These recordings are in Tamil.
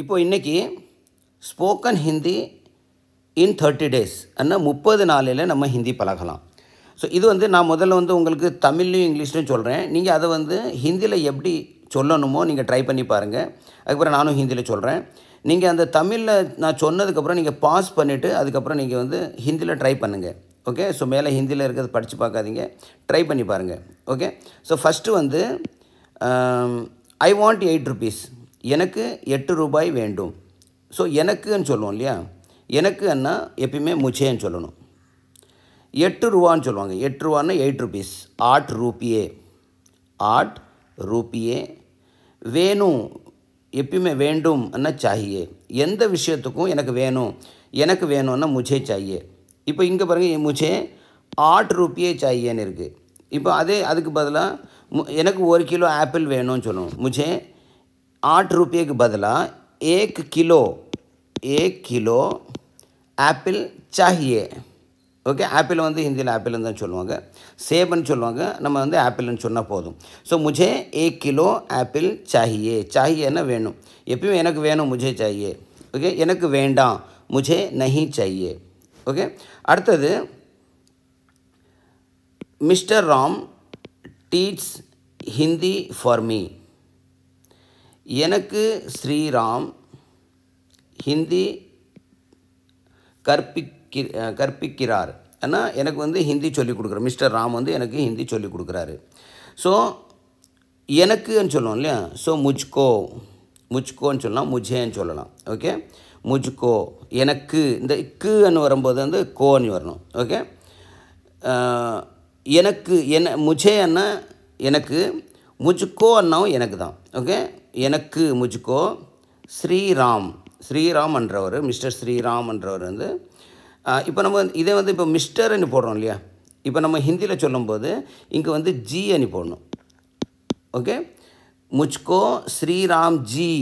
இப்போது இன்றைக்கி spoken Hindi in thirty days அண்ணா முப்பது நாளில் நம்ம ஹிந்தி பழகலாம் ஸோ இது வந்து நான் முதல்ல வந்து உங்களுக்கு தமிழ்லையும் இங்கிலீஷ்லையும் சொல்கிறேன் நீங்கள் அதை வந்து ஹிந்தியில் எப்படி சொல்லணுமோ நீங்கள் ட்ரை பண்ணி பாருங்கள் அதுக்கப்புறம் நானும் ஹிந்தியில் சொல்கிறேன் நீங்கள் அந்த தமிழில் நான் சொன்னதுக்கப்புறம் நீங்கள் பாஸ் பண்ணிவிட்டு அதுக்கப்புறம் நீங்கள் வந்து ஹிந்தியில் ட்ரை பண்ணுங்கள் ஓகே ஸோ மேலே ஹிந்தியில் இருக்கிறது படித்து பார்க்காதீங்க ட்ரை பண்ணி பாருங்கள் ஓகே ஸோ ஃபஸ்ட்டு வந்து ஐ வாண்ட் எயிட் ருபீஸ் எனக்கு எட்டு ரூபாய் வேண்டும் ஸோ எனக்குன்னு சொல்லுவோம் இல்லையா எனக்கு என்ன எப்பயுமே முச்சேன்னு சொல்லணும் எட்டு ரூபான்னு சொல்லுவாங்க எட்டு ரூபான்னா எயிட் ருபீஸ் ஆட் ரூபியே ஆட் ரூபியே வேணும் எப்பயுமே வேண்டும் என்ன சாகியே எந்த விஷயத்துக்கும் எனக்கு வேணும் எனக்கு வேணும்னா முச்சே சாகியே இப்போ இங்கே பாருங்கள் முச்சே ஆட் ரூபியே சாகியேன்னு இருக்குது இப்போ அதே அதுக்கு பதிலாக எனக்கு ஒரு கிலோ ஆப்பிள் வேணும்னு சொல்லணும் முச்சே ஆட் रुपये பதிலாக बदला கிலோ ஏக் கிலோ ஆப்பிள் சாஹியே ஓகே ஆப்பிள் வந்து ஹிந்தியில் ஆப்பிள்னு தான் சொல்லுவாங்க சேப்னு சொல்லுவாங்க நம்ம வந்து ஆப்பிள்னு சொன்னால் போதும் ஸோ முஜே ஏக் கிலோ ஆப்பிள் சாஹியே சாஹியேன்னா வேணும் எப்பயும் எனக்கு வேணும் முஜே சாஹியே ஓகே எனக்கு வேண்டாம் முஜே நஹி சாஹியே ஓகே அடுத்தது mister Ram teach Hindi for me எனக்கு ஸ்ரீராம் ஹிந்தி கற்பிக்கி கற்பிக்கிறார் ஆனால் எனக்கு வந்து ஹிந்தி சொல்லிக் கொடுக்குற மிஸ்டர் ராம் வந்து எனக்கு ஹிந்தி சொல்லிக் கொடுக்குறாரு ஸோ எனக்குன்னு சொல்லுவோம் இல்லையா ஸோ முஜ்கோ முஜ்கோன்னு சொல்லலாம் முஜேன்னு சொல்லலாம் ஓகே முஜ்கோ எனக்கு இந்த குன்னு வரும்போது வந்து கோன்னு வரணும் ஓகே எனக்கு முஜே முஜேன்னா எனக்கு முஜ்கோ அண்ணாவும் எனக்கு தான் ஓகே எனக்கு முஜ்கோ ஸ்ரீராம் ஸ்ரீராம் என்றவர் மிஸ்டர் ஸ்ரீராம் என்றவர் வந்து இப்போ நம்ம இதை வந்து இப்போ மிஸ்டர்னு போடுறோம் இல்லையா இப்போ நம்ம ஹிந்தியில் சொல்லும்போது இங்கே வந்து ஜி அனு போடணும் ஓகே முஜ்கோ ஸ்ரீராம் ஜி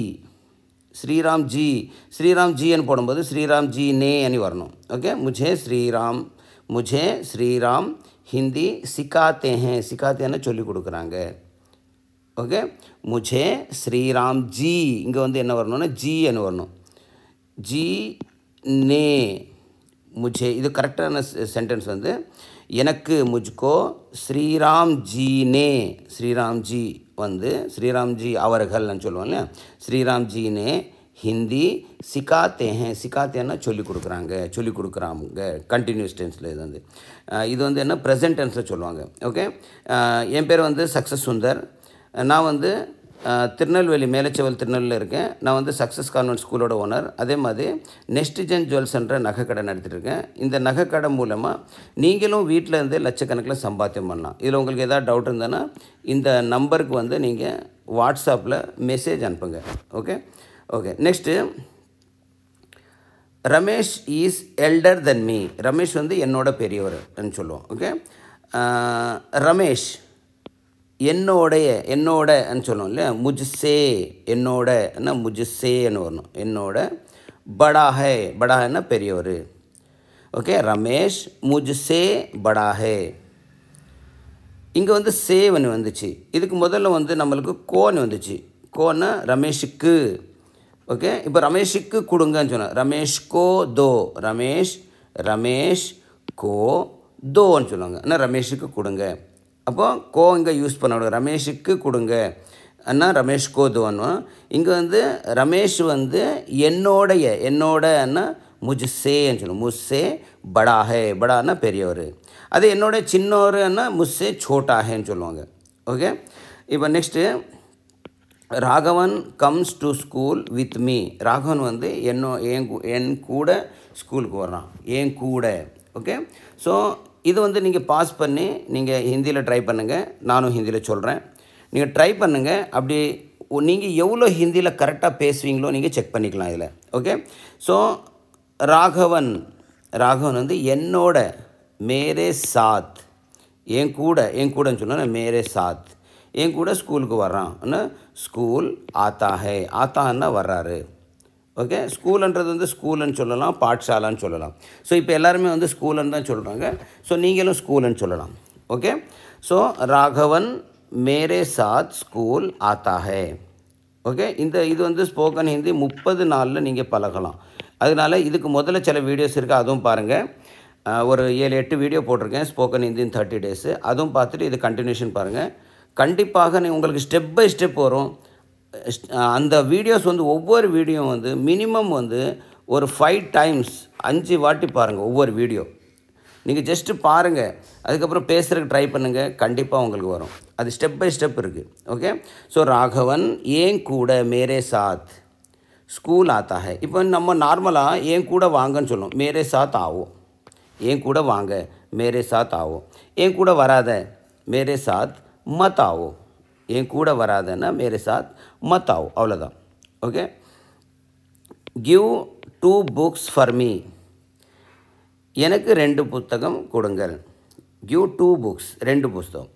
ஸ்ரீராம் ஜி ஸ்ரீராம் அனு போடும்போது ஸ்ரீராம் ஜி நே அனு வரணும் ஓகே முஜே ஸ்ரீராம் முஜே ஸ்ரீராம் ஹிந்தி சிக்காத்தே ஹே சிக்காத்தேன்னு சொல்லி கொடுக்குறாங்க ஓகே முஜே ஸ்ரீராம் ஜி இங்கே வந்து என்ன வரணும்னா என்ன வரணும் ஜி நே முஜே இது கரெக்டான சென்டென்ஸ் வந்து எனக்கு முஜ்கோ ஸ்ரீராம் ஜி நே ஸ்ரீராம் ஜி வந்து ஸ்ரீராம்ஜி அவர்கள்னு சொல்லுவோம் இல்லையா நே ஹிந்தி சிக்காத்தே ஹே சிக்காத்தேன்னா சொல்லிக் கொடுக்குறாங்க சொல்லிக் கொடுக்குறாங்க கண்டினியூஸ் டென்ஸில் இது வந்து இது வந்து என்ன ப்ரெசன்ட் டென்ஸில் சொல்லுவாங்க ஓகே என் பேர் வந்து சக்ஸஸ் சுந்தர் நான் வந்து திருநெல்வேலி மேலச்செவல் திருநெல்வேலியில் இருக்கேன் நான் வந்து சக்ஸஸ் கான்வென்ட் ஸ்கூலோட ஓனர் அதே மாதிரி நெஸ்டிஜன் ஜென் ஜுவல்ஸ்ன்ற நகைக்கடை நடத்திட்டுருக்கேன் இந்த நகைக்கடை மூலமாக நீங்களும் வீட்டில் இருந்து லட்சக்கணக்கில் சம்பாத்தியம் பண்ணலாம் இதில் உங்களுக்கு எதாவது டவுட் இருந்ததுன்னா இந்த நம்பருக்கு வந்து நீங்கள் வாட்ஸ்அப்பில் மெசேஜ் அனுப்புங்க okay okay next Ramesh is elder then me Ramesh வந்து என்னோட பெரியவர் சொல்லுவோம் ஓகே ரமேஷ் என்னோடைய என்னோடன்னு சொல்லணும் இல்லையா முஜ்ஸே என்னோடன்னா முஜ்ஸேன்னு வரணும் என்னோட படாகே ஹே படா பெரியவர் ஓகே ரமேஷ் முஜ்ஸே படாகே இங்கே வந்து சேவன் வந்துச்சு இதுக்கு முதல்ல வந்து நம்மளுக்கு கோன் வந்துச்சு கோன்னா ரமேஷுக்கு ஓகே இப்போ ரமேஷுக்கு கொடுங்கன்னு சொன்னேன் ரமேஷ் கோ தோ ரமேஷ் ரமேஷ் கோ தோன்னு சொல்லுவாங்க ஆனால் ரமேஷுக்கு கொடுங்க அப்போது கோ இங்கே யூஸ் பண்ணணும் ரமேஷுக்கு கொடுங்க அண்ணா ரமேஷ் கோதுவனும் இங்கே வந்து ரமேஷ் வந்து என்னோடைய என்னோட அண்ணா முஜ்சேன்னு சொல்லணும் முஸ்ஸே படாஹே படான்னா பெரியவர் அது என்னோட சின்னோருன்னா முஸ்ஸே சோட்டாஹேன்னு சொல்லுவாங்க ஓகே இப்போ next Raghavan comes to school with me Raghavan வந்து என்னோ என் என் கூட ஸ்கூலுக்கு வர்றான் என் கூட ஓகே ஸோ இது வந்து நீங்கள் பாஸ் பண்ணி நீங்கள் ஹிந்தியில் ட்ரை பண்ணுங்கள் நானும் ஹிந்தியில் சொல்கிறேன் நீங்கள் ட்ரை பண்ணுங்கள் அப்படி நீங்கள் எவ்வளோ ஹிந்தியில் கரெக்டாக பேசுவீங்களோ நீங்கள் செக் பண்ணிக்கலாம் இதில் ஓகே ஸோ ராகவன் ராகவன் வந்து என்னோட மேரே சாத் என் கூட என் கூடன்னு சொன்னால் மேரே சாத் என் கூட ஸ்கூலுக்கு வர்றான் ஸ்கூல் ஆத்தா ஹே ஆத்தான்னா வர்றாரு ஓகே ஸ்கூலுன்றது வந்து ஸ்கூலுன்னு சொல்லலாம் பாட்சாலான்னு சொல்லலாம் ஸோ இப்போ எல்லாருமே வந்து ஸ்கூலுன்னு தான் சொல்கிறாங்க ஸோ நீங்களும் ஸ்கூலுன்னு சொல்லலாம் ஓகே ஸோ ராகவன் மேரே சாத் ஸ்கூல் ஆத்தாஹே ஓகே இந்த இது வந்து ஸ்போக்கன் ஹிந்தி முப்பது நாளில் நீங்கள் பழகலாம் அதனால் இதுக்கு முதல்ல சில வீடியோஸ் இருக்குது அதுவும் பாருங்கள் ஒரு ஏழு எட்டு வீடியோ போட்டிருக்கேன் ஸ்போக்கன் ஹிந்தின் தேர்ட்டி டேஸு அதுவும் பார்த்துட்டு இது கண்டினியூஷன் பாருங்கள் கண்டிப்பாக நீ உங்களுக்கு ஸ்டெப் பை ஸ்டெப் வரும் அந்த வீடியோஸ் வந்து ஒவ்வொரு வீடியோ வந்து மினிமம் வந்து ஒரு ஃபைவ் டைம்ஸ் அஞ்சு வாட்டி பாருங்கள் ஒவ்வொரு வீடியோ நீங்கள் ஜஸ்ட்டு பாருங்கள் அதுக்கப்புறம் பேசுகிறதுக்கு ட்ரை பண்ணுங்கள் கண்டிப்பாக உங்களுக்கு வரும் அது ஸ்டெப் பை ஸ்டெப் இருக்குது ஓகே ஸோ ராகவன் ஏன் கூட மேரே சாத் ஸ்கூல் ஆத்தாக இப்போ நம்ம நார்மலாக ஏன் கூட வாங்கன்னு சொல்லணும் மேரே சாத் ஆகும் ஏன் கூட வாங்க மேரே சாத் ஆகும் ஏன் கூட வராத மேரே சாத் மத் ஆகும் என் கூட வராதன்னா மேரே சாத் மத்தாவ் அவ்வளோதான் okay give two books for me எனக்கு ரெண்டு புத்தகம் கொடுங்கள் கிவ் டூ புக்ஸ் ரெண்டு புஸ்தகம்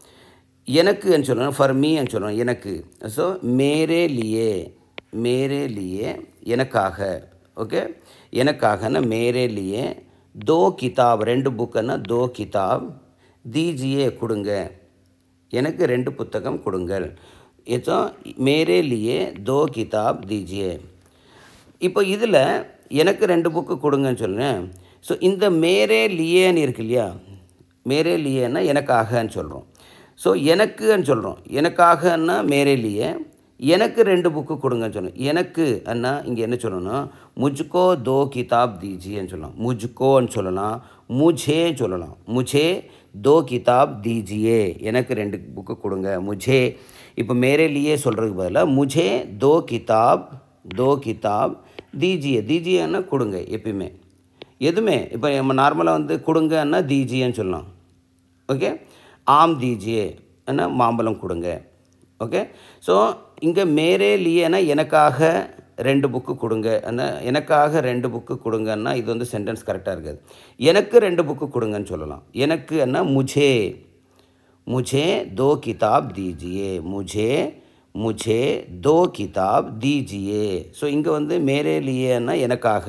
எனக்குன்னு சொல்லணும் ஃபார் மீன்னு சொல்லணும் எனக்கு ஸோ மேரே லியே மேரே லியே எனக்காக ஓகே எனக்காகனா மேரே லியே தோ கிதாப் ரெண்டு புக்குன்னா தோ கிதாப் தீஜியே கொடுங்க எனக்கு ரெண்டு புத்தகம் கொடுங்கள் ஏதோ तो தோ கிதாப் தீஜியே இப்போ இதில் எனக்கு ரெண்டு புக்கு கொடுங்கன்னு சொல்லுங்கள் ஸோ இந்த மேரே லியேன்னு இருக்கு இல்லையா மேரே லியேன்னா எனக்காகன்னு சொல்கிறோம் ஸோ எனக்குன்னு சொல்கிறோம் எனக்காகன்னா மேரே லியே எனக்கு ரெண்டு புக்கு கொடுங்கன்னு சொல்லணும் எனக்கு அண்ணா இங்கே என்ன சொல்லணும்னா முஜ்கோ தோ கிதாப் தீஜின்னு சொல்லலாம் முஜ்கோன்னு சொல்லலாம் முஜேன்னு சொல்லலாம் முஜே தோ கிதாப் தீஜியே எனக்கு ரெண்டு புக்கு கொடுங்க முஜே இப்போ மேரேலியே சொல்கிறதுக்கு பதிலாக முஜே தோ கிதாப் தோ கிதாப் தீஜியே தீஜியன்னா கொடுங்க எப்பயுமே எதுவுமே இப்போ நம்ம நார்மலாக வந்து கொடுங்கன்னா தீஜியன்னு சொல்லலாம் ஓகே ஆம் தீஜியே என்ன மாம்பழம் கொடுங்க ஓகே ஸோ இங்கே மேரே லியேனா எனக்காக ரெண்டு புக்கு கொடுங்க எனக்காக ரெண்டு புக்கு கொடுங்கன்னா இது வந்து சென்டென்ஸ் கரெக்டாக இருக்காது எனக்கு ரெண்டு புக்கு கொடுங்கன்னு சொல்லலாம் எனக்கு என்ன முஜே முஜே தோ கிதாப் தீஜியே முஜே முஜே தோ கிதாப் தீஜியே ஸோ இங்கே வந்து மேரே லியேன்னா எனக்காக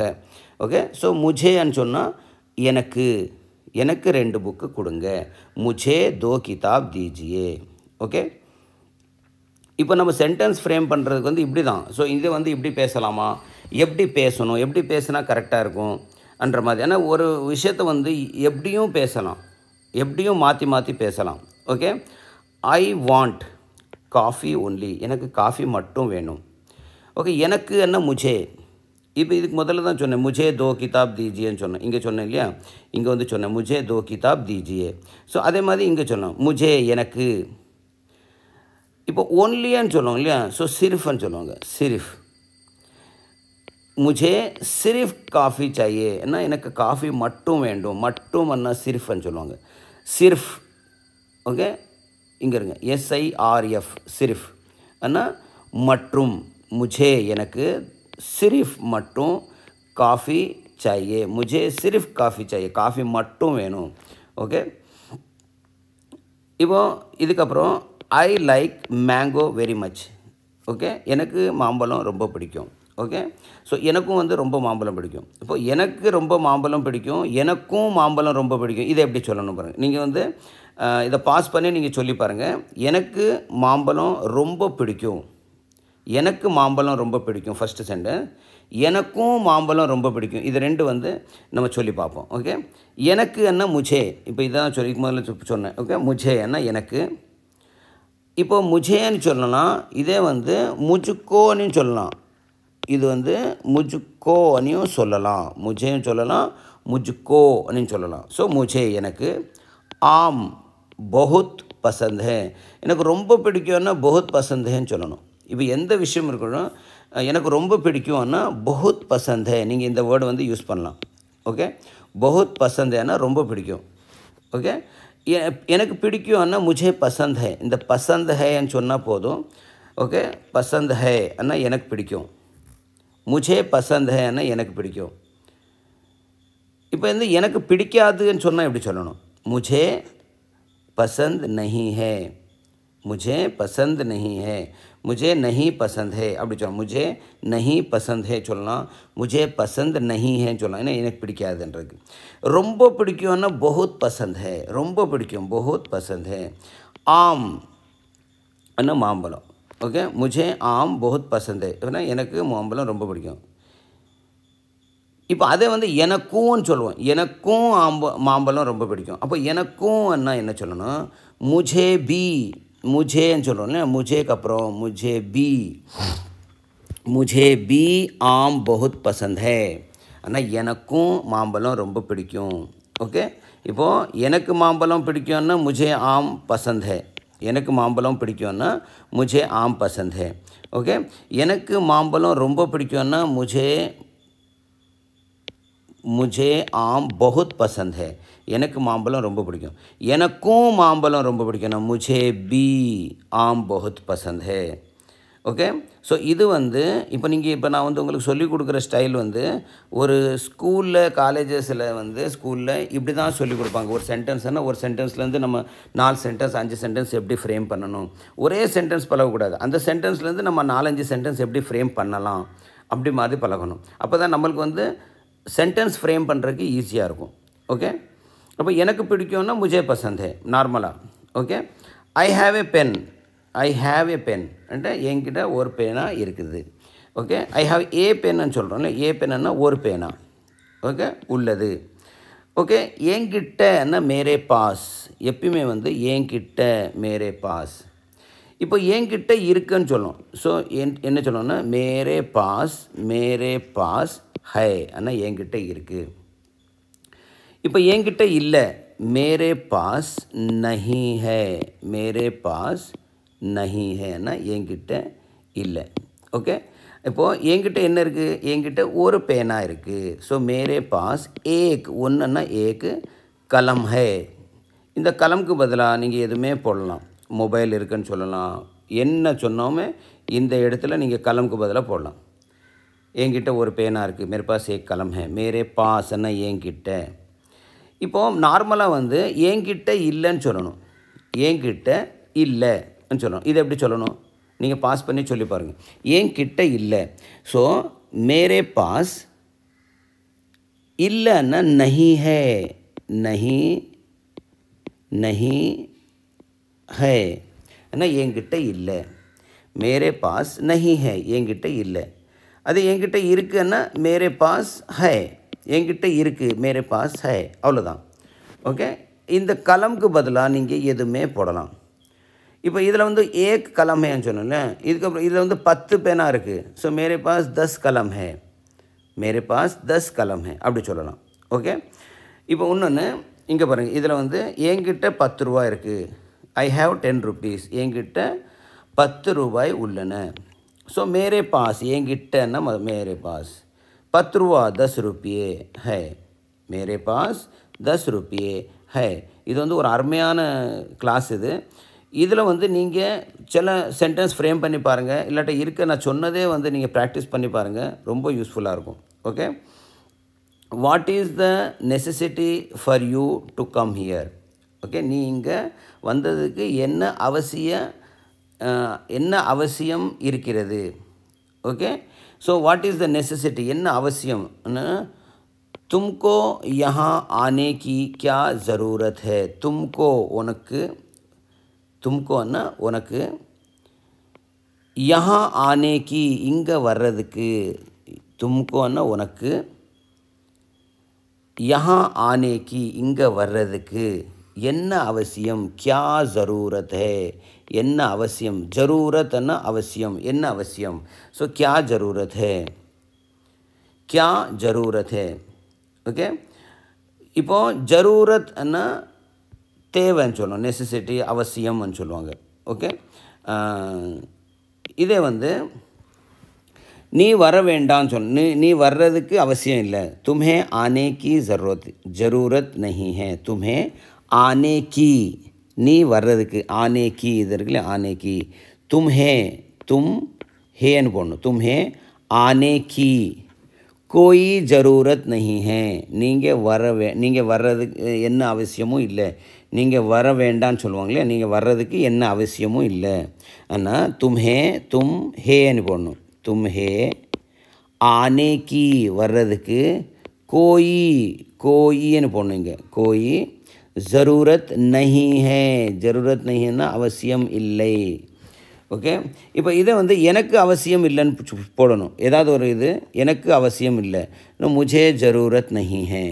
ஓகே ஸோ முஜேன்னு சொன்னால் எனக்கு எனக்கு ரெண்டு புக்கு கொடுங்க முஜே தோ கிதாப் தீஜியே ஓகே இப்போ நம்ம சென்டென்ஸ் ஃப்ரேம் பண்ணுறதுக்கு வந்து இப்படி தான் ஸோ இதை வந்து இப்படி பேசலாமா எப்படி பேசணும் எப்படி பேசினா கரெக்டாக இருக்கும் அன்ற மாதிரி ஏன்னா ஒரு விஷயத்தை வந்து எப்படியும் பேசலாம் எப்படியும் மாற்றி மாற்றி பேசலாம் okay I want coffee only எனக்கு காஃபி மட்டும் வேணும் ஓகே எனக்கு என்ன முஜே இப்போ இதுக்கு முதல்ல தான் சொன்னேன் முஜே தோ கிதாப் தீஜியேன்னு சொன்னேன் இங்கே சொன்னேன் இல்லையா இங்கே வந்து சொன்னேன் முஜே தோ கிதாப் தீஜியே ஸோ அதே மாதிரி இங்கே சொன்னோம் முஜே எனக்கு இப்போ ஒன்லியான்னு சொல்லுவாங்க இல்லையா ஸோ சிரிஃப்னு சொல்லுவாங்க சிரிஃப் முஜே சிரிஃப் காஃபி சாயே ஏன்னா எனக்கு காஃபி மட்டும் வேண்டும் மட்டும் அண்ணா சிரிஃப்னு சொல்லுவாங்க சிரிஃப் ஓகே இங்கே இருங்க எஸ்ஐஆர்எஃப் சிரிஃப் அண்ணா மற்றும் முஜே எனக்கு சிரிஃப் மட்டும் காஃபி சாயே முஜே சிரிஃப் காஃபி சாயே காஃபி மட்டும் வேணும் ஓகே இப்போ இதுக்கப்புறம் I like mango very much okay எனக்கு மாம்பழம் ரொம்ப பிடிக்கும் ஓகே ஸோ எனக்கும் வந்து ரொம்ப மாம்பழம் பிடிக்கும் இப்போ எனக்கு ரொம்ப மாம்பழம் பிடிக்கும் எனக்கும் மாம்பழம் ரொம்ப பிடிக்கும் இதை எப்படி சொல்லணும் பாருங்கள் நீங்கள் வந்து இதை பாஸ் பண்ணி நீங்கள் சொல்லி பாருங்கள் எனக்கு மாம்பழம் ரொம்ப பிடிக்கும் எனக்கு மாம்பழம் ரொம்ப பிடிக்கும் ஃபஸ்ட்டு செண்டு எனக்கும் மாம்பழம் ரொம்ப பிடிக்கும் இது ரெண்டு வந்து நம்ம சொல்லி பார்ப்போம் ஓகே எனக்கு என்ன முஜே இப்போ இதான் சொல்லி முதல்ல சொன்னேன் ஓகே முஜே என்ன எனக்கு இப்போ முஜேன்னு சொல்லலாம் இதே வந்து முஜுக்கோன்னு சொல்லலாம் இது வந்து முஜுக்கோ அனியும் சொல்லலாம் முஜேன்னு சொல்லலாம் முஜுக்கோ அப்படின்னு சொல்லலாம் ஸோ முஜே எனக்கு ஆம் பகுத் பசந்தே எனக்கு ரொம்ப பிடிக்கும்னா பகுத் பசந்தேன்னு சொல்லணும் இப்போ எந்த விஷயம் இருக்கணும் எனக்கு ரொம்ப பிடிக்கும்னா பகுத் பசந்தே நீங்கள் இந்த வேர்டு வந்து யூஸ் பண்ணலாம் ஓகே பகுத் பசந்தேன்னா ரொம்ப பிடிக்கும் ஓகே எனக்கு பிடிக்கும்னா முஜே பசந்த் ஹே இந்த பசந்த் ஹேன்னு சொன்னால் போதும் ஓகே பசந்த் ஹே அண்ணா எனக்கு பிடிக்கும் முஜே பசந்த் ஹே அண்ணா எனக்கு பிடிக்கும் இப்போ வந்து எனக்கு பிடிக்காதுன்னு சொன்னால் எப்படி சொல்லணும் முஜே பசந்த் நஹி ஹே முஜே பசந்த் நஹி ஹே मुझे नहीं पसंद है அப்படி சொல்லலாம் मुझे नहीं पसंद है சொல்லலாம் मुझे पसंद नहीं है சொல்லலாம் ஏன்னா எனக்கு பிடிக்காதுன்றது ரொம்ப பிடிக்கும்னா बहुत पसंद है ரொம்ப பிடிக்கும் बहुत पसंद है ஆம் அண்ணா மாம்பழம் ஓகே முஜே ஆம் बहुत पसंद है ஏன்னா எனக்கு மாம்பழம் ரொம்ப பிடிக்கும் இப்போ அதே வந்து எனக்கும்னு சொல்லுவோம் எனக்கும் ஆம்ப மாம்பழம் ரொம்ப பிடிக்கும் அப்போ எனக்கும் என்ன என்ன சொல்லணும் முஜே பி முஜேன்னு சொல்லணும் முஜேக்கு அப்புறம் முஜே பி முஜே பி ஆம் பகுத் பசந்த் ஹே ஆனால் எனக்கும் மாம்பழம் ரொம்ப பிடிக்கும் ஓகே இப்போது எனக்கு மாம்பழம் பிடிக்கும்னா முஜே ஆம் பசந்த் ஹே எனக்கு மாம்பழம் பிடிக்கும்னா முஜே ஆம் பசந்த் ஹே ஓகே எனக்கு மாம்பழம் ரொம்ப பிடிக்கும்னா முஜே मुझे आम बहुत पसंद है எனக்கு மாம்பழம் ரொம்ப பிடிக்கும் எனக்கும் மாம்பழம் ரொம்ப பிடிக்கும் முஜே பி ஆம் பகுத் பசந்த் ஹே ஓகே ஸோ இது வந்து இப்போ நீங்கள் இப்போ நான் வந்து உங்களுக்கு சொல்லிக் கொடுக்குற ஸ்டைல் வந்து ஒரு ஸ்கூலில் காலேஜஸில் வந்து ஸ்கூலில் இப்படி தான் சொல்லிக் கொடுப்பாங்க ஒரு சென்டென்ஸ்னால் ஒரு சென்டென்ஸ்லேருந்து நம்ம நாலு சென்டென்ஸ் அஞ்சு சென்டென்ஸ் எப்படி ஃப்ரேம் பண்ணணும் ஒரே சென்டென்ஸ் பழகக்கூடாது அந்த சென்டென்ஸ்லேருந்து நம்ம நாலஞ்சு சென்டென்ஸ் எப்படி ஃப்ரேம் பண்ணலாம் அப்படி மாதிரி பழகணும் அப்போ தான் நம்மளுக்கு வந்து சென்டென்ஸ் ஃப்ரேம் பண்ணுறதுக்கு ஈஸியாக இருக்கும் ஓகே அப்போ எனக்கு பிடிக்கும்னா முஜே பசந்தே நார்மலாக okay I have a pen I have a pen and என்கிட்ட ஒரு பேனாக இருக்குது ஓகே ஐ ஹாவ் ஏ பென்னு சொல்கிறோம்ல ஏ பென்னா ஒரு பேனா ஓகே உள்ளது ஓகே என்கிட்டன்னா மேரே பாஸ் எப்பயுமே வந்து என்கிட்ட மேரே பாஸ் இப்போ என்கிட்ட இருக்குன்னு சொல்லணும் ஸோ என் என்ன சொல்லணும்னா மேரே பாஸ் மேரே பாஸ் ஹை ஆனால் என்கிட்ட இருக்குது இப்போ என்கிட்ட இல்லை மேரே பாஸ் நஹி ஹே மேரே பாஸ் நஹி ஹேன்னா என்கிட்ட இல்லை ஓகே இப்போது என்கிட்ட என்ன இருக்குது என்கிட்ட ஒரு பேனா இருக்குது ஸோ மேரே பாஸ் ஏக் ஒன்றுனா ஏக்கு கலம் ஹே இந்த கலம்க்கு பதிலாக நீங்கள் எதுவுமே போடலாம் மொபைல் இருக்குன்னு சொல்லலாம் என்ன சொன்னோமே இந்த இடத்துல நீங்கள் கலம்க்கு பதிலாக போடலாம் என்கிட்ட ஒரு பேனா இருக்குது மேரே பாஸ் ஏக் கலம் ஹே மேரே பாஸ்ன்னா என்கிட்ட இப்போது நார்மலாக வந்து என்கிட்ட இல்லைன்னு சொல்லணும் என்கிட்ட இல்லைன்னு சொல்லணும் இதை எப்படி சொல்லணும் நீங்கள் பாஸ் பண்ணி சொல்லி பாருங்கள் என்கிட்ட இல்லை ஸோ மேரே பாஸ் இல்லைன்னா நஹி ஹே நஹி நஹி ஹே ஏன்னா என்கிட்ட இல்லை மேரே பாஸ் நஹி ஹே என்கிட்ட இல்லை அது என்கிட்ட இருக்குன்னா மேரே பாஸ் ஹே என்கிட்ட இருக்குது மேரே பாஸ் ஹே அவ்வளோதான் ஓகே இந்த கலம்க்கு பதிலாக நீங்கள் எதுவுமே போடலாம் இப்போ இதில் வந்து ஏக் கலம் ஹேன்னு சொன்னேன் இதுக்கப்புறம் இதில் வந்து பத்து பேனா இருக்குது ஸோ மேரே பாஸ் தஸ் கலம் ஹே மேரே பாஸ் தஸ் கலம் ஹே அப்படி சொல்லலாம் ஓகே இப்போ இன்னொன்று இங்கே பாருங்கள் இதில் வந்து என்கிட்ட பத்து ரூபா இருக்குது ஐ ஹாவ் டென் ருபீஸ் என்கிட்ட பத்து ரூபாய் உள்ளன ஸோ மேரே பாஸ் என்கிட்ட என்ன மேரே பாஸ் பத்து ரூபா தஸ் रुपये है மேரே பாஸ் தஸ் ருப்பியே ஹை இது வந்து ஒரு அருமையான கிளாஸ் இது இதில் வந்து நீங்கள் சில சென்டென்ஸ் ஃப்ரேம் பண்ணி பாருங்கள் இல்லாட்ட இருக்க நான் சொன்னதே வந்து நீங்கள் ப்ராக்டிஸ் பண்ணி பாருங்கள் ரொம்ப யூஸ்ஃபுல்லாக இருக்கும் okay what is the necessity for you to come here okay நீங்கள் வந்ததுக்கு என்ன அவசிய என்ன அவசியம் இருக்கிறது okay so what is the necessity என்ன அவசியம்னு தும்கோ யஹா ஆனே கி கியா ஜரூரத் ஹே தும்கோ உனக்கு தும்கோன்னா உனக்கு யஹா ஆனே கி இங்கே வர்றதுக்கு தும்கோன்னா உனக்கு யஹா ஆனே கி இங்கே வர்றதுக்கு என்ன அவசியம் கியா ज़रूरत है என்ன அவசியம் ஜரூரத்னா அவசியம் என்ன அவசியம் ஸோ கியா ज़रूरत है கியா ज़रूरत है ஓகே இப்போது ஜரூரத்னா தேவைன்னு சொல்லுவோம் நெசசிட்டி அவசியம்னு சொல்லுவாங்க ஓகே இதே வந்து நீ வர வேண்டாம்னு சொல் நீ நீ வர்றதுக்கு அவசியம் இல்லை தும்ஹே ஆனே கி ஜரூரத் ஜரூரத் நஹி ஹே தும்ஹே ஆனே கி நீ வர்றதுக்கு ஆனே கி இது இருக்குல்ல ஆனே கி தும் ஹே தும் ஹேன்னு போடணும் தும் ஹே ஆனே கி கோயி ஜரூரத் நஹி ஹே நீங்கள் வர வே நீங்கள் வர்றதுக்கு என்ன அவசியமும் இல்லை நீங்கள் வர வேண்டான்னு சொல்லுவாங்களே நீங்கள் வர்றதுக்கு என்ன அவசியமும் இல்லை ஆனால் தும் ஹே தும் ஹேன்னு போடணும் தும் ஹே ஆனே கி வர்றதுக்கு கோயி கோயின்னு போடணுங்க கோயி ஜரூரத் நஹி ஹே ஜரூரத் நஹின்னா அவசியம் இல்லை ஓகே இப்போ இதை வந்து எனக்கு அவசியம் இல்லைன்னு போடணும் ஏதாவது ஒரு இது எனக்கு அவசியம் இல்லை முஜே ஜரூரத் நஹி ஹே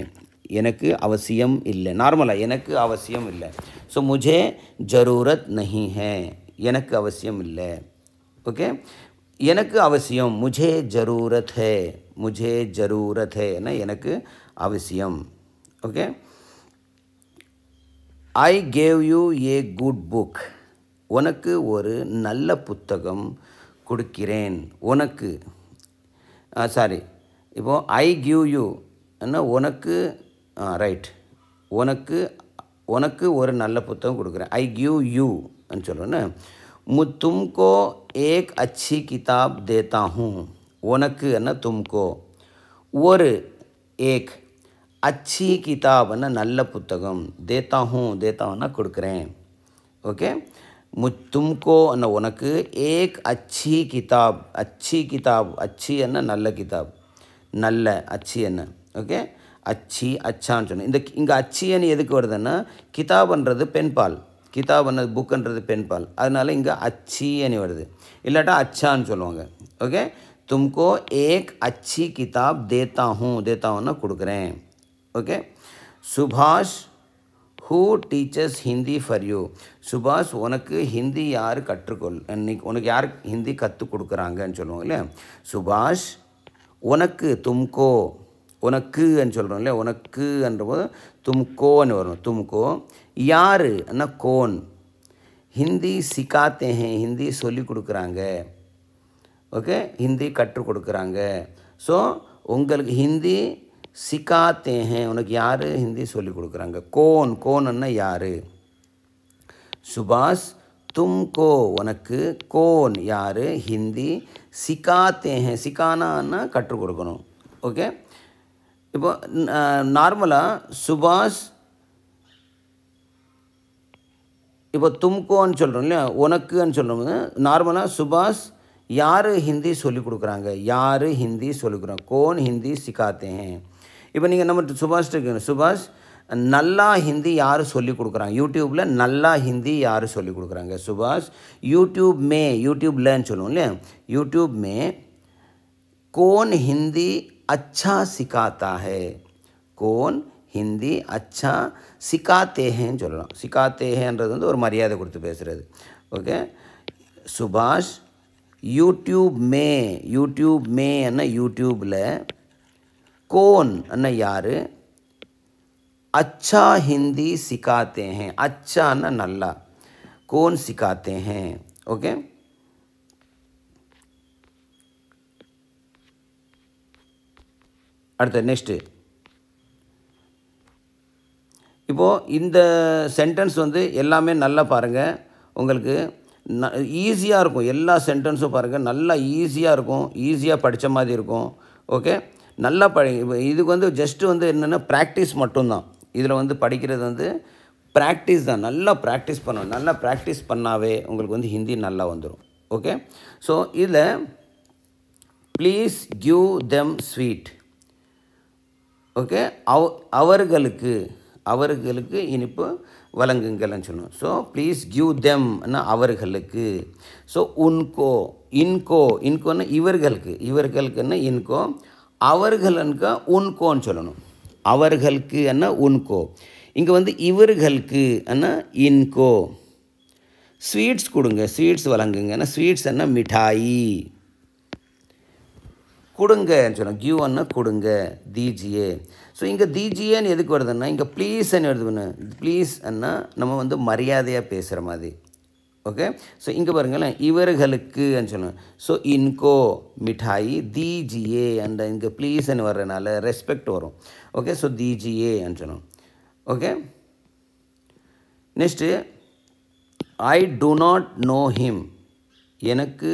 எனக்கு அவசியம் இல்லை நார்மலாக எனக்கு அவசியம் இல்லை ஸோ முஜே ஜரூரத் நஹி ஹே எனக்கு அவசியம் இல்லை ஓகே எனக்கு அவசியம் முஜே ஜரூரத் ஹே முஜே ஜரூரத் ஹேன்னா எனக்கு அவசியம் okay I gave you a good book உனக்கு ஒரு நல்ல புத்தகம் கொடுக்கிறேன் உனக்கு சாரி இப்போது ஐ கிவ் யூ என்ன உனக்கு ரைட் உனக்கு உனக்கு ஒரு நல்ல புத்தகம் கொடுக்குறேன் ஐ கிவ் யூன்னு சொல்லணும் மு தும்கோ ஏக் அச்சி கிதாப் தேத்தா உனக்கு என்ன தும்கோ ஒரு ஏக் அச்சி கிதாப்னா நல்ல புத்தகம் தேத்தா ஹூ கொடுக்குறேன் ஓகே மு தும்கோ அண்ணா உனக்கு ஏக் அச்சி கிதாப் அச்சி கிதாப் அச்சி என்ன நல்ல கிதாப் நல்ல அச்சி என்ன ஓகே அச்சி அச்சான்னு சொன்னேன் இந்த இங்கே அச்சின்னு எதுக்கு வருதுன்னா கிதாப்ன்றது பெண்பால் என்னது புக்குன்றது பெண்பால் அதனால் இங்கே அச்சின்னு வருது இல்லாட்டா அச்சான்னு சொல்லுவாங்க ஓகே தும்கோ ஏக் அச்சி கிதாப் தேத்தா ஹூ கொடுக்குறேன் ஓகே சுபாஷ் ஹூ டீச்சர்ஸ் ஹிந்தி ஃபார் யூ சுபாஷ் உனக்கு ஹிந்தி யார் கற்றுக்கொள் இன்னைக்கு உனக்கு யார் ஹிந்தி கற்றுக் கொடுக்குறாங்கன்னு சொல்லுவோம் இல்லையா சுபாஷ் உனக்கு தும்கோ உனக்குன்னு சொல்கிறோம் இல்லையா உனக்குன்ற போது தும்கோன்னு வரும் தும்கோ யார் யாருன்னா கோன் ஹிந்தி சிக்காத்தே ஹிந்தி சொல்லி கொடுக்குறாங்க ஓகே ஹிந்தி கற்றுக் கொடுக்குறாங்க ஸோ உங்களுக்கு ஹிந்தி சிக்காத்தே உனக்கு யார் ஹிந்தி சொல்லிக் கொடுக்குறாங்க கோன் கோன்னு யார் சுபாஷ் தும்கோ உனக்கு கோன் யார் ஹிந்தி சிக்காத்தே சிகானான்னா சிக்கானான்னா கற்றுக் கொடுக்கணும் ஓகே இப்போ நார்மலாக சுபாஷ் இப்போ தும்கோன்னு சொல்கிறோம் இல்லையா உனக்குன்னு சொல்கிறோம் நார்மலாக சுபாஷ் யார் ஹிந்தி சொல்லிக் கொடுக்குறாங்க யார் ஹிந்தி சொல்லிக் கொடுக்குறாங்க கோன் ஹிந்தி சிக்காத்தே இப்போ நீங்கள் நம்ம சுபாஷ்ட்டு சுபாஷ் நல்லா ஹிந்தி யார் சொல்லிக் கொடுக்குறாங்க யூடியூப்பில் நல்லா ஹிந்தி யார் சொல்லிக் கொடுக்குறாங்க சுபாஷ் யூடியூப் மே யூடியூப்லன்னு சொல்லுவோம் இல்லையா யூடியூப் மே கோன் ஹிந்தி அச்சா सिखाता ஹே கோன் ஹிந்தி அச்சா சிக்காத்தேஹேன்னு சொல்லலாம் சிக்காத்தேஹேன்றது வந்து ஒரு மரியாதை கொடுத்து பேசுகிறது ஓகே சுபாஷ் யூடியூப் மே யூடியூப் மே என்ன யூடியூப்பில் कौन नहीं यार अच्छा हिंदी सिखाते हैं अच्छा न नल्ला कौन सिखाते हैं ओके அடுத்து நெக்ஸ்ட் இப்போ இந்த சென்டென்ஸ் வந்து எல்லாமே நல்லா பாருங்க உங்களுக்கு ஈஸியா இருக்கும் எல்லா சென்டென்ஸும் பாருங்க நல்லா ஈஸியா இருக்கும் ஈஸியா படிச்ச மாதிரி இருக்கும் ஓகே நல்லா படி இதுக்கு வந்து ஜஸ்ட்டு வந்து என்னென்னா ப்ராக்டிஸ் மட்டும்தான் இதில் வந்து படிக்கிறது வந்து ப்ராக்டிஸ் தான் நல்லா ப்ராக்டிஸ் பண்ணணும் நல்லா ப்ராக்டிஸ் பண்ணாவே உங்களுக்கு வந்து ஹிந்தி நல்லா வந்துடும் ஓகே ஸோ இதில் please give them sweet okay அவ் அவர்களுக்கு அவர்களுக்கு இனிப்பு வழங்குங்கள்னு சொல்லணும் ஸோ ப்ளீஸ் கிவ் தெம்னா அவர்களுக்கு ஸோ உன்கோ இன்கோ இன்கோன்னு இவர்களுக்கு இவர்களுக்குன்னு இன்கோ அவர்களுக்கு உன்கோன்னு சொல்லணும் அவர்களுக்கு என்ன உன்கோ இங்கே வந்து இவர்களுக்கு என்ன இன்கோ ஸ்வீட்ஸ் கொடுங்க ஸ்வீட்ஸ் வழங்குங்க ஏன்னா ஸ்வீட்ஸ் என்ன மிட்டாயி கொடுங்கன்னு கியூ அண்ணா கொடுங்க தீஜியே ஸோ இங்கே தீஜியேன்னு எதுக்கு வருதுன்னா இங்கே ப்ளீஸ்ன்னு எழுதுவேன்னு ப்ளீஸ் அண்ணா நம்ம வந்து மரியாதையாக பேசுகிற மாதிரி ஓகே ஸோ இங்கே பாருங்களேன் இவர்களுக்குன்னு சொல்லுங்கள் ஸோ இன்கோ மிठाई தீஜியே அண்ட் இங்கே ப்ளீஸ்ன்னு வர்றதுனால ரெஸ்பெக்ட் வரும் ஓகே ஸோ தீஜியேன்னு சொல்லணும் okay next I do not know him எனக்கு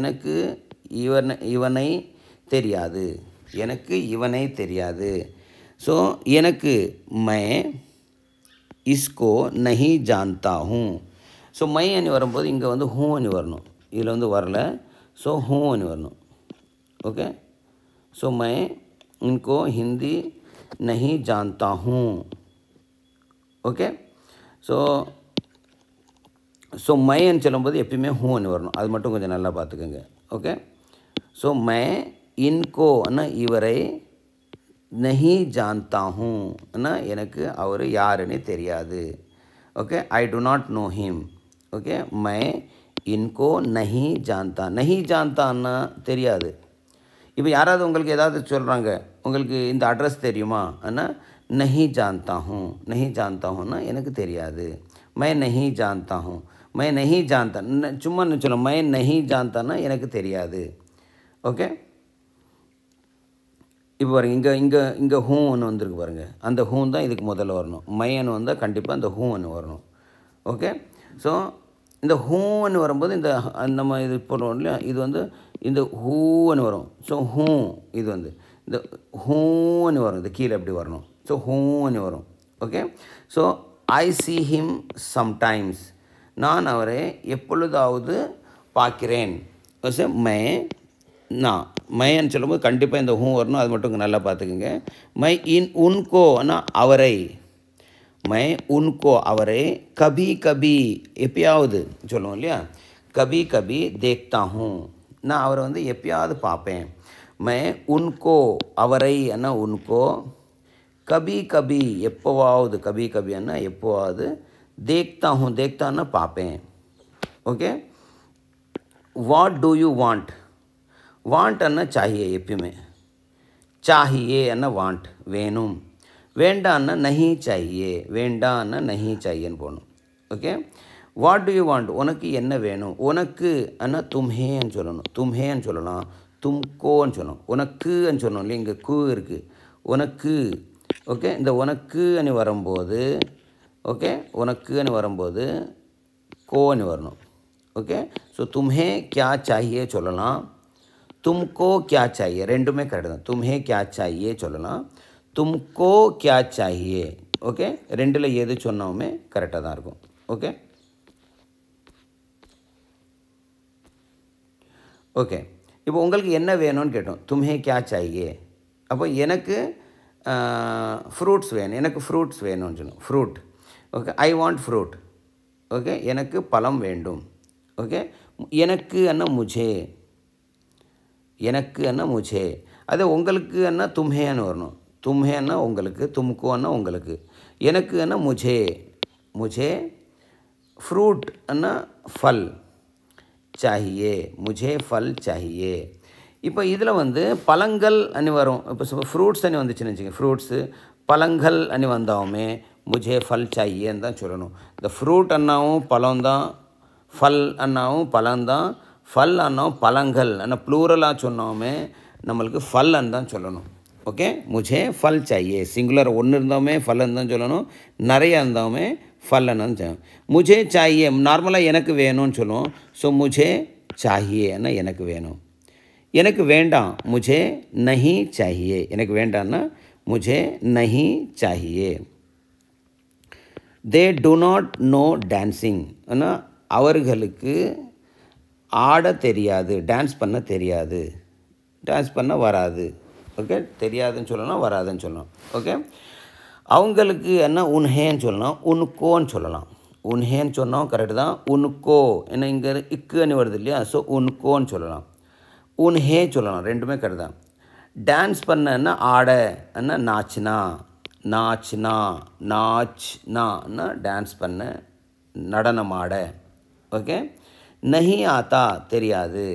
எனக்கு இவனை இவனை தெரியாது எனக்கு இவனை தெரியாது ஸோ எனக்கு மே इसको नहीं जानता हूं सो मैं ಅನ್ನು ಬರಬಹುದು ಇಂಗ வந்து हूं ಅನ್ನು ವರನು ಇಲ್ಲಿಂದ ಬರಲೇ ಸೋ हूं ಅನ್ನು ವರನು ಓಕೆ ಸೋ ಮೈ इनको हिंदी नहीं जानता हूं ओके सो सो मैं ಅನ್ನು ಚಲಬಹುದು எப்பಿಯೂ ಹೋ ಅನ್ನು ವರನು ಅದು ಮತ್ತೊಂದು கொஞ்சம் நல்லಾ ಪಾತುಕೆங்க ಓಕೆ ಸೋ ಮೈ इनको ಅನ ಇವರೇ நஹி ஆனால் எனக்கு அவர் யாருன்னு தெரியாது okay I do not know him okay மை இன்கோ நஹி ஜான்தா நஹி ஜான்தான்னா தெரியாது இப்போ யாராவது உங்களுக்கு ஏதாவது சொல்கிறாங்க உங்களுக்கு இந்த அட்ரஸ் தெரியுமா ஆனால் நஹி ஜான்தா ஹூம் நஹி ஜான்தா எனக்கு தெரியாது மை நஹி ஜான்தா ஹூம் மை நஹி ஜான்தா சும்மா சொல்ல மை நஹி ஜான்தான்னா எனக்கு தெரியாது ஓகே இப்போ பாருங்கள் இங்கே இங்கே இங்கே ஒன்று வந்திருக்கு பாருங்கள் அந்த ஹூன் தான் இதுக்கு முதல்ல வரணும் மையன்னு வந்தால் கண்டிப்பாக அந்த ஒன்று வரணும் ஓகே ஸோ இந்த ஒன்று வரும்போது இந்த நம்ம இது போடுறோம் இல்லையா இது வந்து இந்த ஹூ ஒன்று வரும் ஸோ ஹூ இது வந்து இந்த ஹூன்னு வரும் இந்த கீழே எப்படி வரணும் ஸோ ஹூன்னு வரும் okay so I see him sometimes நான் அவரை எப்பொழுதாவது பார்க்கிறேன் மே நான் மைன்னு சொல்லும்போது கண்டிப்பாக இந்த ஹூ வரணும் அது மட்டும் நல்லா பார்த்துக்குங்க மை இன் உன்கோனா அவரை மை உன்கோ அவரை கபி கபி எப்பயாவது சொல்லுவோம் இல்லையா கபி கபி தேக்தா ஹூ நான் அவரை வந்து எப்பயாவது பார்ப்பேன் மை உன்கோ அவரை அண்ணா உன்கோ கபி கபி எப்போவாவது கபி கபி அண்ணா எப்போவாவது தேக்தா ஹூ தேக்தான்னா பார்ப்பேன் okay what do you want want அண்ணா சாஹியே எப்பயுமே சாஹியே அண்ணா வாண்ட் வேணும் வேண்டான்னா நஹி சாஹியே வேண்டான்னா நஹி சாஹியன்னு போகணும் okay what do you want உனக்கு என்ன வேணும் உனக்கு ஆனால் தும்ஹேன்னு சொல்லணும் தும்ஹேன்னு சொல்லலாம் தும்கோன்னு சொல்லணும் உனக்குன்னு சொல்லணும் இல்லை இங்கே கூ இருக்குது உனக்கு ஓகே இந்த உனக்கு அணி வரும்போது ஓகே உனக்கு அணி வரும்போது கோன்னு வரணும் ஓகே ஸோ தும்ஹே கியா சாஹியே சொல்லலாம் तुमको क्या चाहिए ரெண்டுமே கரெக்ட் தான் तुम्हें क्या சாயே சொல்லலாம் தும்கோ क्या சாயே ஓகே ரெண்டில் எது சொன்னவுமே கரெக்டாக தான் இருக்கும் ஓகே ஓகே இப்போ உங்களுக்கு என்ன வேணும்னு கேட்டோம் தும்ஹே கே சாயே அப்போ எனக்கு ஃப்ரூட்ஸ் வேணும் எனக்கு ஃப்ரூட்ஸ் வேணும்னு சொன்னோம் fruit okay I want fruit okay எனக்கு பழம் வேண்டும் ஓகே எனக்கு என்ன முஜே எனக்கு என்ன மூச்சே அதே உங்களுக்கு என்ன தும்ஹேன்னு வரணும் தும்ஹேன்னா உங்களுக்கு தும்கோன்னா உங்களுக்கு எனக்கு என்ன முஜே முஜே ஃப்ரூட் என்ன ஃபல் சாஹியே முஜே ஃபல் சாஹியே இப்போ இதில் வந்து பழங்கள் அணி வரும் இப்போ ஃப்ரூட்ஸ் அணி வந்துச்சுன்னு வச்சுக்கோங்க ஃப்ரூட்ஸு பழங்கள் அணி வந்தாலுமே முஜே ஃபல் சாஹியேன்னு தான் சொல்லணும் இந்த ஃப்ரூட் அண்ணாவும் பழம் தான் ஃபல் அண்ணாவும் பழம்தான் தான் ஃபல் பழங்கள் ஆனால் ப்ளூரலாக சொன்னோமே நம்மளுக்கு ஃபல்லன் தான் சொல்லணும் ஓகே முஜே ஃபல் சாயே சிங்குலர் ஒன்று இருந்தோமே ஃபல்லன் தான் சொல்லணும் நிறையா இருந்தோமே ஃபல்லன்னு சொல்லணும் முஜே சாயே நார்மலாக எனக்கு வேணும்னு சொல்லுவோம் ஸோ முஜே சாஹியேன்னா எனக்கு வேணும் எனக்கு வேண்டாம் முஜே நஹி சாஹியே எனக்கு வேண்டாம்னா முஜே நஹி சாஹியே they do not know dancing ஆனால் அவர்களுக்கு ஆட தெரியாது டான்ஸ் பண்ண தெரியாது டான்ஸ் பண்ண வராது ஓகே தெரியாதுன்னு சொல்லணும் வராதுன்னு சொல்லணும் ஓகே அவங்களுக்கு என்ன உன்ஹேன்னு சொல்லலாம் உன்கோன்னு சொல்லலாம் உன்ஹேன்னு சொன்னோம் கரெக்டு தான் உன்கோ என்ன இங்கே இக்குன்னு வருது இல்லையா ஸோ உன்கோன்னு சொல்லலாம் உன்ஹே சொல்லலாம் ரெண்டுமே கரெக்டு தான் டான்ஸ் பண்ண என்ன ஆட என்ன நாச்சுனா நாச்சுனா என்ன டான்ஸ் பண்ண நடனம் ஆட ஓகே நஹி ஆத்தா தெரியாது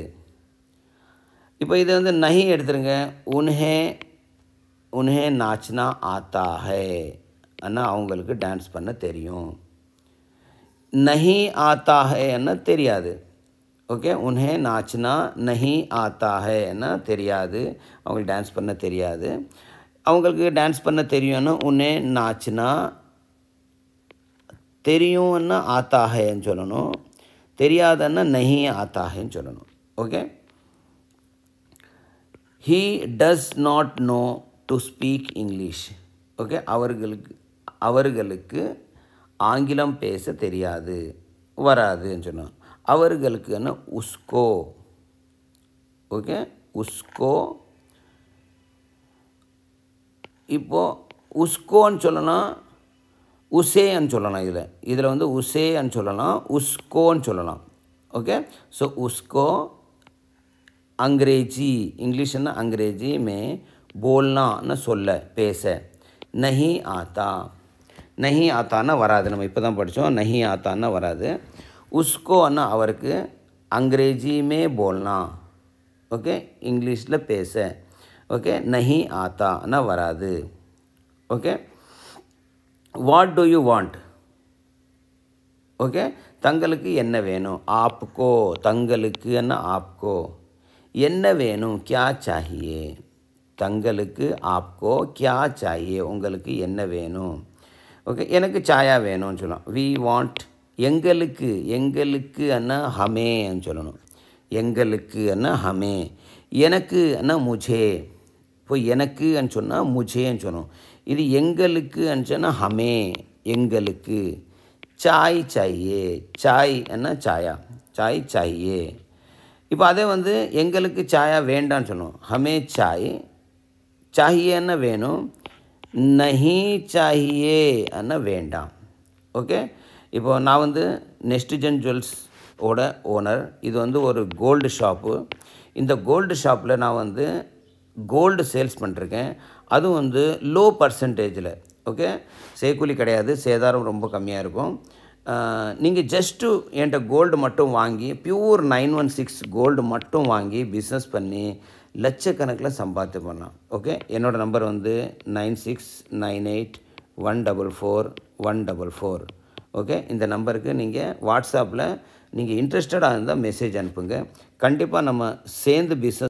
இப்போ இதை வந்து நஹி எடுத்துருங்க உன்ஹே உன்ஹே நாச்சுனா ஆத்தா ஹே அண்ணா அவங்களுக்கு டான்ஸ் பண்ண தெரியும் நஹி ஆத்தா ஹே என்ன தெரியாது ஓகே உன்ஹே நாச்சுனா நஹி ஆத்தா ஹே என்ன தெரியாது அவங்களுக்கு டான்ஸ் பண்ண தெரியாது அவங்களுக்கு டான்ஸ் பண்ண தெரியும்னா உன்னே நாச்சினா தெரியும்னா ஆத்தா ஹேன்னு சொல்லணும் தெரியாதன்னா நஹி ஆத்தாகன்னு சொல்லணும் okay he does not know to speak English okay அவர்களுக்கு அவர்களுக்கு ஆங்கிலம் பேச தெரியாது வராதுன்னு சொன்னோம் என்ன உஸ்கோ ஓகே உஸ்கோ இப்போது உஸ்கோன்னு சொல்லணும் உசேன்னு சொல்லலாம் இதில் இதில் வந்து உசேன்னு சொல்லலாம் உஸ்கோன்னு சொல்லலாம் ஓகே ஸோ உஸ்கோ அங்கிரேஜி இங்கிலீஷ்னா அங்கிரேஜி மே போல்னான்னு சொல்ல பேச நஹி ஆத்தா நஹி ஆத்தான்னா வராது நம்ம இப்போ தான் படித்தோம் நஹி ஆத்தான்னா வராது உஸ்கோன்னா அவருக்கு அங்கிரேஜி மே போல்னா ஓகே இங்கிலீஷில் பேச ஓகே நஹி ஆத்தான்னா வராது okay what do you want okay தங்களுக்கு என்ன வேணும் ஆப்கோ தங்களுக்கு என்ன ஆப்கோ என்ன வேணும் கியா சாகியே தங்களுக்கு ஆப்கோ கியா சாகியே உங்களுக்கு என்ன வேணும் ஓகே எனக்கு சாயா வேணும்னு சொல்லலாம் வி வாண்ட் எங்களுக்கு எங்களுக்கு அண்ணா ஹமேன்னு சொல்லணும் எங்களுக்கு அண்ணா ஹமே எனக்கு அண்ணா முஜே இப்போ எனக்குன்னு சொன்னால் முஜேன்னு சொல்லணும் இது எங்களுக்கு அனுச்சுன்னா ஹமே எங்களுக்கு சாய் சாயே சாய் என்ன சாயா சாய் சாயே இப்போ அதே வந்து எங்களுக்கு சாயா வேண்டான்னு சொல்லுவோம் ஹமே சாய் சாஹியேன்னா வேணும் நஹி சாஹியே அண்ணா வேண்டாம் ஓகே இப்போ நான் வந்து நெஸ்டிஜன் ஜுவல்ஸ் ஓட ஓனர் இது வந்து ஒரு கோல்டு ஷாப்பு இந்த கோல்டு ஷாப்பில் நான் வந்து கோல்டு சேல்ஸ் பண்ணுறேன் அதுவும் வந்து லோ பர்சன்டேஜில் ஓகே சேக்கூலி கிடையாது சேதாரம் ரொம்ப கம்மியாக இருக்கும் நீங்கள் ஜஸ்ட்டு என்கிட்ட கோல்டு மட்டும் வாங்கி pure nine one six gold மட்டும் வாங்கி பிஸ்னஸ் பண்ணி லட்சக்கணக்கில் சம்பாதித்து பண்ணலாம் ஓகே என்னோடய நம்பர் வந்து nine six nine eight one double four one double four okay இந்த நம்பருக்கு நீங்கள் வாட்ஸ்அப்பில் நீங்கள் இன்ட்ரெஸ்டடாக இருந்தால் மெசேஜ் அனுப்புங்க கண்டிப்பாக நம்ம சேர்ந்து பிஸ்னஸ்